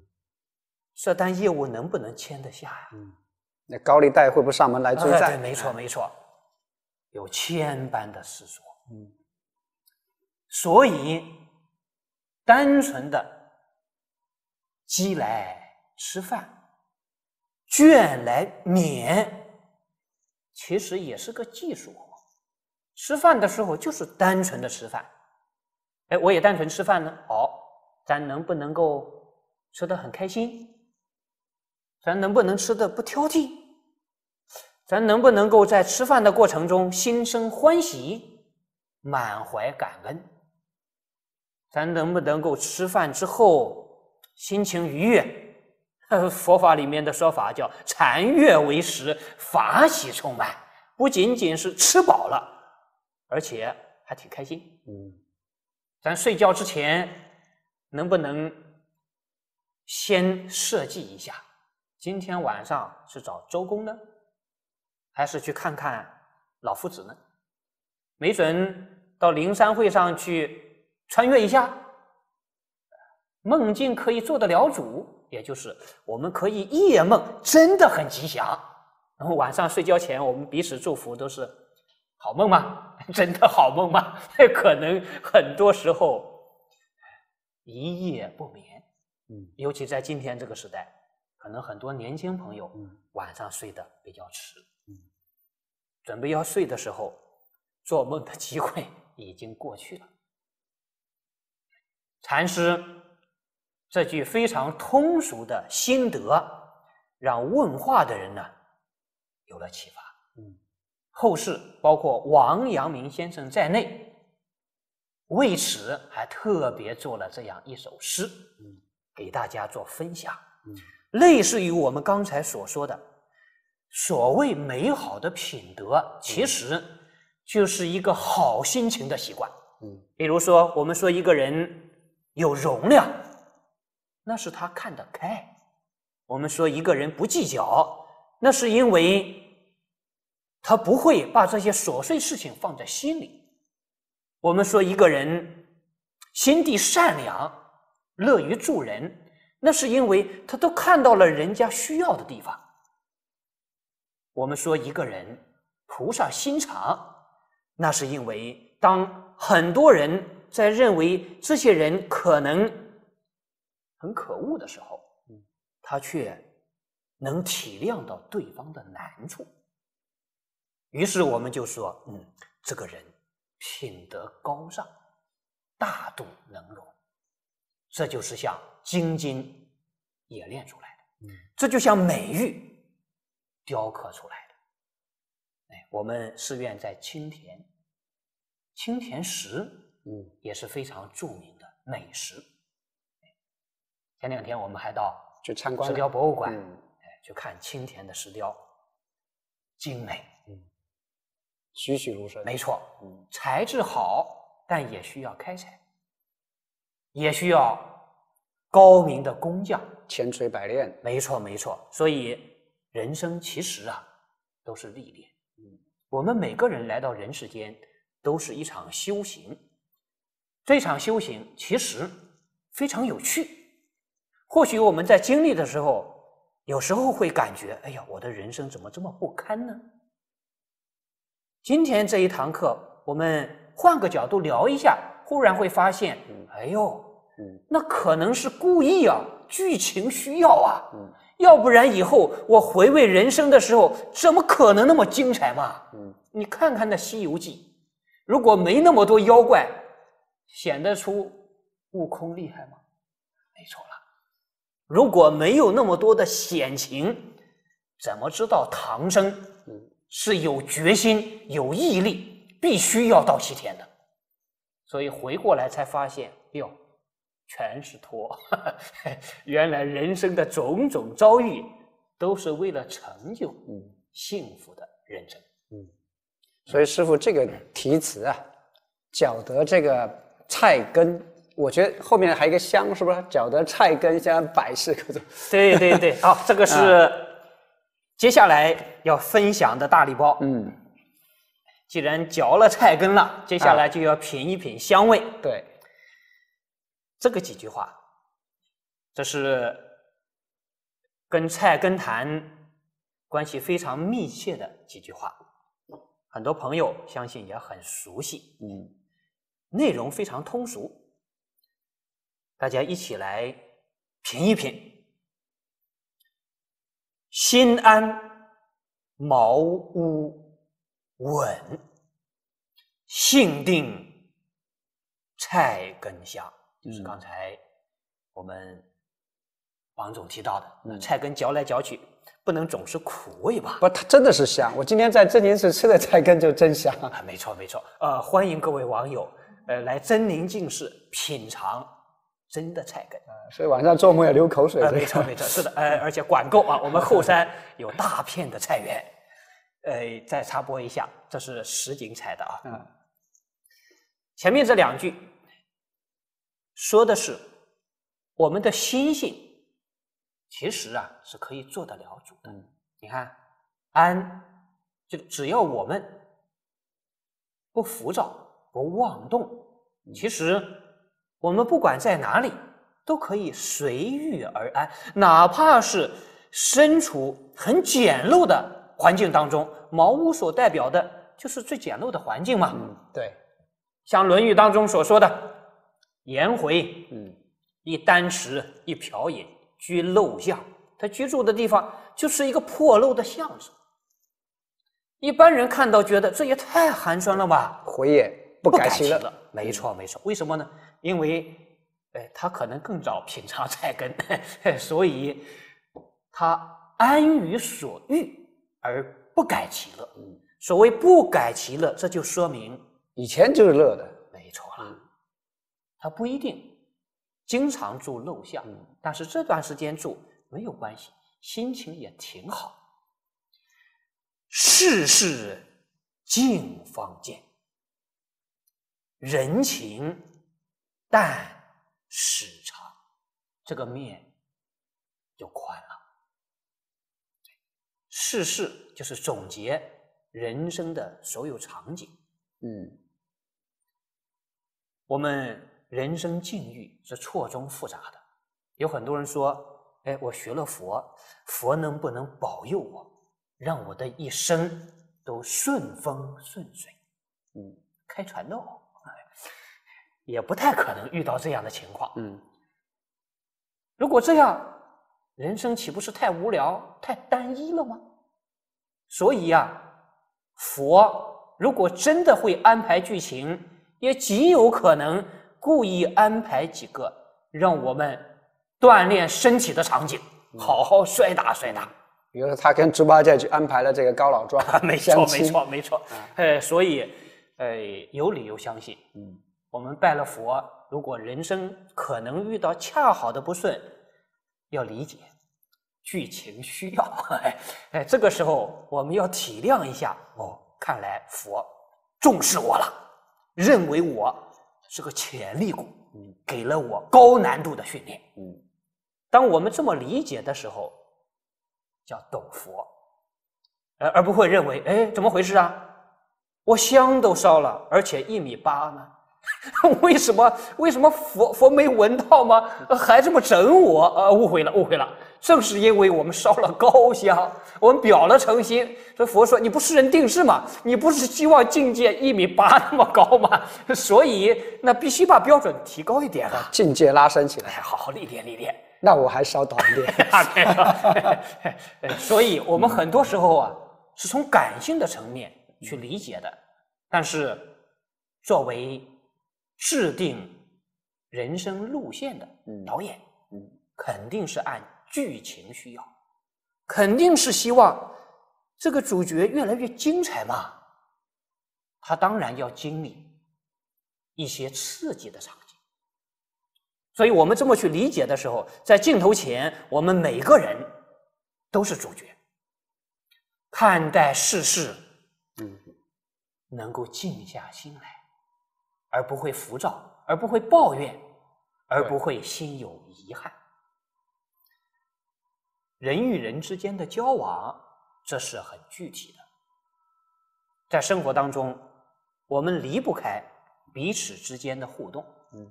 S1: 这单业务能不能签得下呀？嗯。
S2: 那高利贷会不会上门来追债？对，没错，
S1: 没错。有千般的思索。嗯。所以，单纯的。饥来吃饭，倦来眠，其实也是个技术活。吃饭的时候就是单纯的吃饭，哎，我也单纯吃饭呢。哦，咱能不能够吃的很开心？咱能不能吃的不挑剔？咱能不能够在吃饭的过程中心生欢喜，满怀感恩？咱能不能够吃饭之后？心情愉悦，*laughs* 佛法里面的说法叫“禅悦为食，法喜充满”，不仅仅是吃饱了，而且还挺开心。嗯，咱睡觉之前能不能先设计一下，今天晚上是找周公呢，还是去看看老夫子呢？没准到灵山会上去穿越一下。梦境可以做得了主，也就是我们可以夜梦真的很吉祥。然后晚上睡觉前，我们彼此祝福都是好梦吗？*laughs* 真的好梦吗？*laughs* 可能很多时候一夜不眠。嗯，尤其在今天这个时代，可能很多年轻朋友晚上睡得比较迟。嗯，准备要睡的时候，做梦的机会已经过去了。禅师。这句非常通俗的心得，让问话的人呢有了启发。嗯，后世包括王阳明先生在内，为此还特别做了这样一首诗，嗯，给大家做分享。嗯，类似于我们刚才所说的，所谓美好的品德，其实就是一个好心情的习惯。嗯，比如说我们说一个人有容量。那是他看得开。我们说一个人不计较，那是因为他不会把这些琐碎事情放在心里。我们说一个人心地善良、乐于助人，那是因为他都看到了人家需要的地方。我们说一个人菩萨心肠，那是因为当很多人在认为这些人可能。很可恶的时候，嗯，他却能体谅到对方的难处，于是我们就说，嗯，这个人品德高尚，大度能容，这就是像精金冶炼出来的，嗯，这就像美玉雕刻出来的。哎，我们寺院在清田，清田石，嗯，也是非常著名的美食。前两天我们还到去参观石雕博物馆，
S2: 哎，
S1: 去看青田的石雕，精美，
S2: 栩栩如生。没错，
S1: 材质好，但也需要开采，也需要高明的工匠，千锤百炼。没错，没错。所以人生其实啊，都是历练。嗯，我们每个人来到人世间，都是一场修行。这场修行其实非常有趣。或许我们在经历的时候，有时候会感觉，哎呀，我的人生怎么这么不堪呢？今天这一堂课，我们换个角度聊一下，忽然会发现，哎呦，那可能是故意啊，剧情需要啊，要不然以后我回味人生的时候，怎么可能那么精彩嘛？你看看那《西游记》，如果没那么多妖怪，显得出悟空厉害吗？没错了。如果没有那么多的险情，怎么知道唐僧嗯是有决心、有毅力，必须要到西天的？所以回过来才发现，哟，呦，全是托！*laughs* 原来人生的种种遭遇都是为了成
S2: 就嗯幸福的人生嗯。所以师傅这个题词啊，讲得这个菜根。我觉得后面还有一个香，是不是嚼的菜根香百事可做？*laughs* 对对对，
S1: 好，这个是接下来要分享的大礼包。嗯，既然嚼了菜根了，接下来就要品一品香味。对，这个几句话，这是跟菜根谭关系非常密切的几句话，很多朋友相信也很熟悉。嗯，内容非常通俗。大家一起来品一品，心安茅屋稳，性定菜根香。就是刚才我们王总提到的，那菜根嚼来嚼去，不能总是苦味吧？不，它真的是香。我今天在真宁寺吃的菜根就真香啊！没错，没错。呃，欢迎各位网友，呃，来真宁净寺品尝。真的菜根
S2: 所以晚上做梦也流口水。没错，没错，是
S1: 的，呃，而且管够啊，我们后山有大片的菜园，呃，再插播一下，这是实景采的啊。嗯，前面这两句说的是我们的心性，其实啊是可以做得了主的。你看，安，就只要我们不浮躁、不妄动，其实。我们不管在哪里，都可以随遇而安，哪怕是身处很简陋的环境当中。茅屋所代表的就是最简陋的环境嘛。对，像《论语》当中所说的，颜回，嗯，一箪食，一瓢饮，居陋巷，他居住的地方就是一个破陋的巷子。一般人看到觉得这也太寒酸了吧？
S2: 回也。不改其乐，没错没
S1: 错。为什么呢？因为，哎，他可能更早品尝菜根，*laughs* 所以他安于所欲而不改其乐。嗯，所谓不改其乐，这就说明以前就是乐的，没错。了，他不一定经常住陋巷，嗯，但是这段时间住没有关系，心情也挺好。世事尽方见。人情淡，时长，这个面就宽了。世事就是总结人生的所有场景。嗯，我们人生境遇是错综复杂的。有很多人说：“哎，我学了佛，佛能不能保佑我，让我的一生都顺风顺水？”嗯，开船喽。也不太可能遇到这样的情况。嗯，如果这样，人生岂不是太无聊、太单一了吗？所以呀，佛如果真的会安排剧情，也极有可能故意安排几个让我们锻炼身体的场景，好好摔打摔打。
S2: 比如说，他跟猪八戒去安排了这个高老庄，*laughs* 没错，没错，
S1: 没错。呃，所以，呃，有理由相信。嗯。我们拜了佛，如果人生可能遇到恰好的不顺，要理解剧情需要，*laughs* 哎，这个时候我们要体谅一下哦。看来佛重视我了，认为我是个潜力股，给了我高难度的训练。嗯，当我们这么理解的时候，叫懂佛，而而不会认为哎怎么回事啊？我香都烧了，而且一米八呢。*laughs* 为什么为什么佛佛没闻到吗？还这么整我呃，误会了，误会了！正是因为我们烧了高香，我们表了诚心，所以佛说：“你不是人定制吗？你不是希望境界一米八那么高吗？所以那必须把标准提高一点，
S2: 境界拉伸起来，好好
S1: 历练历练。”
S2: 那我还烧短一点，*laughs* *laughs* 所以我们很
S1: 多时候啊，是从感性的层面去理解的，但是作为。制定人生路线的导演，嗯，肯定是按剧情需要，肯定是希望这个主角越来越精彩嘛。他当然要经历一些刺激的场景。所以我们这么去理解的时候，在镜头前，我们每个人都是主角。看待世事，嗯，能够静下心来。而不会浮躁，而不会抱怨，而不会心有遗憾。人与人之间的交往，这是很具体的。在生活当中，我们离不开彼此之间的互动。嗯，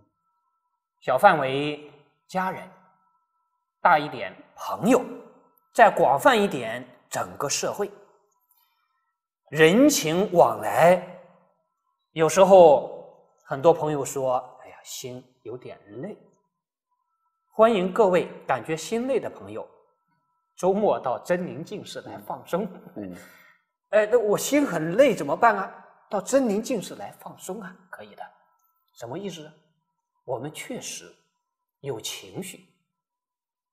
S1: 小范围家人，大一点朋友，再广泛一点整个社会，人情往来，有时候。很多朋友说：“哎呀，心有点累。”欢迎各位感觉心累的朋友，周末到真宁静室来放松。嗯，哎，那我心很累怎么办啊？到真宁静室来放松啊，可以的。什么意思？我们确实有情绪，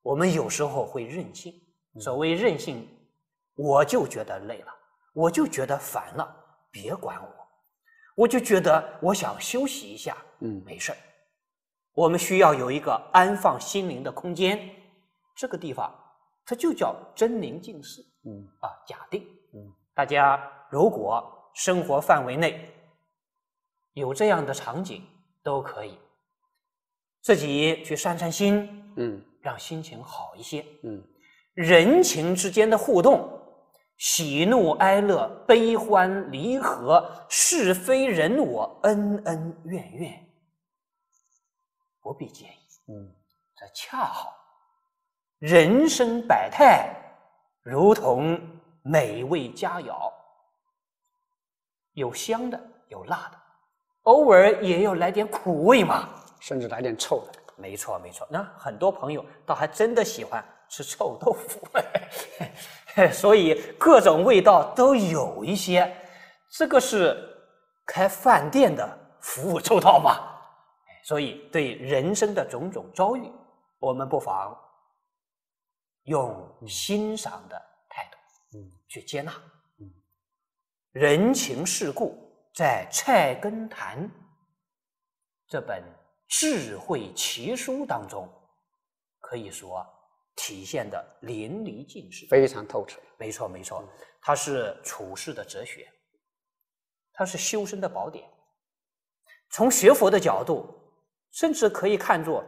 S1: 我们有时候会任性。所谓任性，我就觉得累了，我就觉得烦了，别管我。我就觉得我想休息一下，嗯，没事儿。我们需要有一个安放心灵的空间，这个地方它就叫真宁静室。嗯，啊，假定，嗯，大家如果生活范围内有这样的场景，都可以自己去散散心，嗯，让心情好一些。嗯，人情之间的互动。喜怒哀乐，悲欢离合，是非人我，恩恩怨怨，不必介意。嗯，这恰好，人生百态，如同美味佳肴，有香的，有辣的，偶尔也要来点苦味嘛，甚至来点臭的。没错，没错。那很多朋友倒还真的喜欢吃臭豆腐。*laughs* 所以各种味道都有一些，这个是开饭店的服务周到嘛？所以对人生的种种遭遇，我们不妨用欣赏的态度，嗯，去接纳。嗯，人情世故在《菜根谭》这本智慧奇书当中，可以说。体现的淋漓尽致，非常透彻。没错，没错，它是处世的哲学，它是修身的宝典。从学佛的角度，甚至可以看作，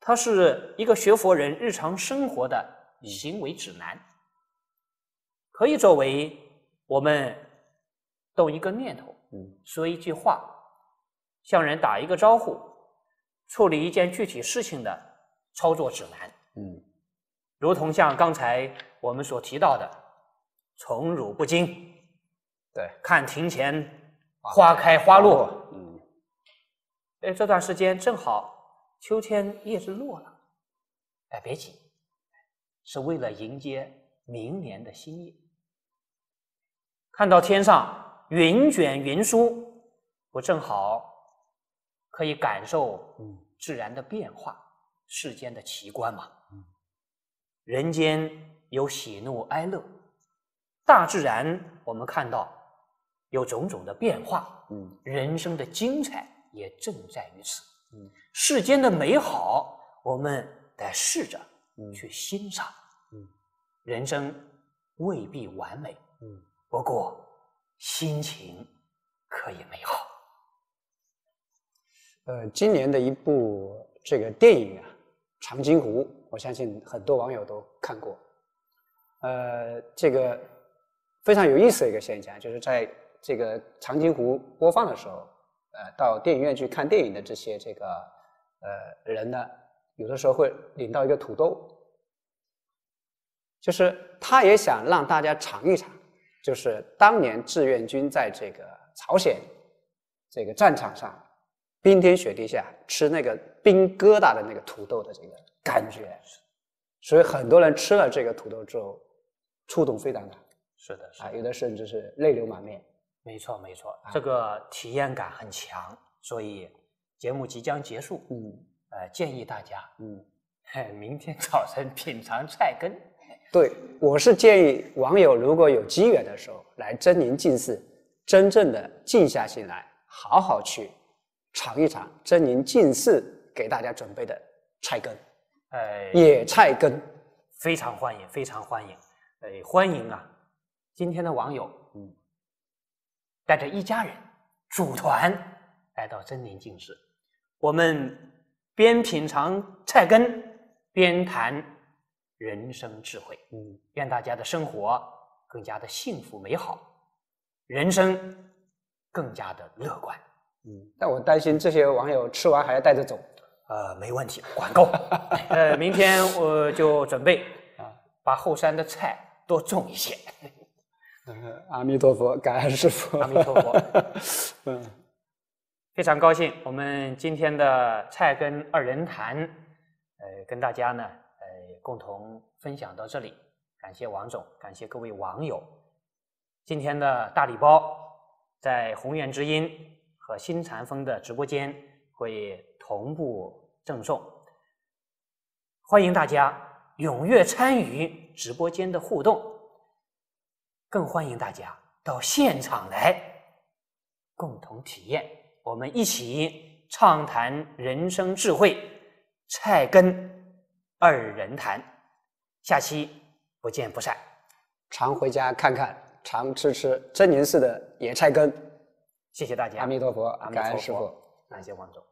S1: 它是一个学佛人日常生活的行为指南，可以作为我们动一个念头，嗯，说一句话，向人打一个招呼，处理一件具体事情的操作指南，嗯。如同像刚才我们所提到的，宠辱不惊。对，看庭前花开花落。嗯。哎，这段时间正好秋天叶子落了。哎，别急，是为了迎接明年的新叶。看到天上云卷云舒，不正好可以感受嗯自然的变化，世间的奇观吗？人间有喜怒哀乐，大自然我们看到有种种的变化。嗯，人生的精彩也正在于此。嗯，世间的美好，我们得试着去欣赏。嗯，人生未必完
S2: 美。嗯，不过心情可以美好。呃，今年的一部这个电影啊，《长津湖》。我相信很多网友都看过，呃，这个非常有意思的一个现象，就是在这个长津湖播放的时候，呃，到电影院去看电影的这些这个呃人呢，有的时候会领到一个土豆，就是他也想让大家尝一尝，就是当年志愿军在这个朝鲜这个战场上冰天雪地下吃那个冰疙瘩的那个土豆的这个。感觉，所以很多人吃了这个土豆之后，触动非常大，是的，啊，有的甚至是泪流满面。
S1: 没错，没错，这
S2: 个体验感很强。
S1: 所以节目即将结束，嗯，呃，建议大家，嗯，*laughs* 明天早晨品尝菜根。
S2: 对我是建议网友，如果有机缘的时候来真宁进寺，真正的静下心来，好好去尝一尝真宁进寺给大家准备的菜根。呃，野菜根，
S1: 非常欢迎，非常欢迎，呃，欢迎啊！今天的网友，嗯，带着一家人组团来到真林净室，我们边品尝菜根，边谈人生智慧。嗯，愿大家的生活更加
S2: 的幸福美好，人生更加的乐观。嗯，但我担心这些网友吃完还要带着走。呃，没问题，管够。
S1: *laughs* 呃，明天我就准备啊，把后山的菜多种一些。
S2: 阿弥陀佛，感恩师傅。阿弥陀佛。嗯，
S1: 非常高兴，我们今天的菜根二人谈，呃，跟大家呢，呃，共同分享到这里。感谢王总，感谢各位网友。今天的大礼包在红原之音和新禅风的直播间会。同步赠送，欢迎大家踊跃参与直播间的互动，更欢迎大家到现场来共同体验，我们一起畅谈人生智慧，菜根
S2: 二人谈，下期不见不散，常回家看看，常吃吃真宁寺的野菜根，谢谢大家，阿弥陀佛，感恩师傅，感谢王总。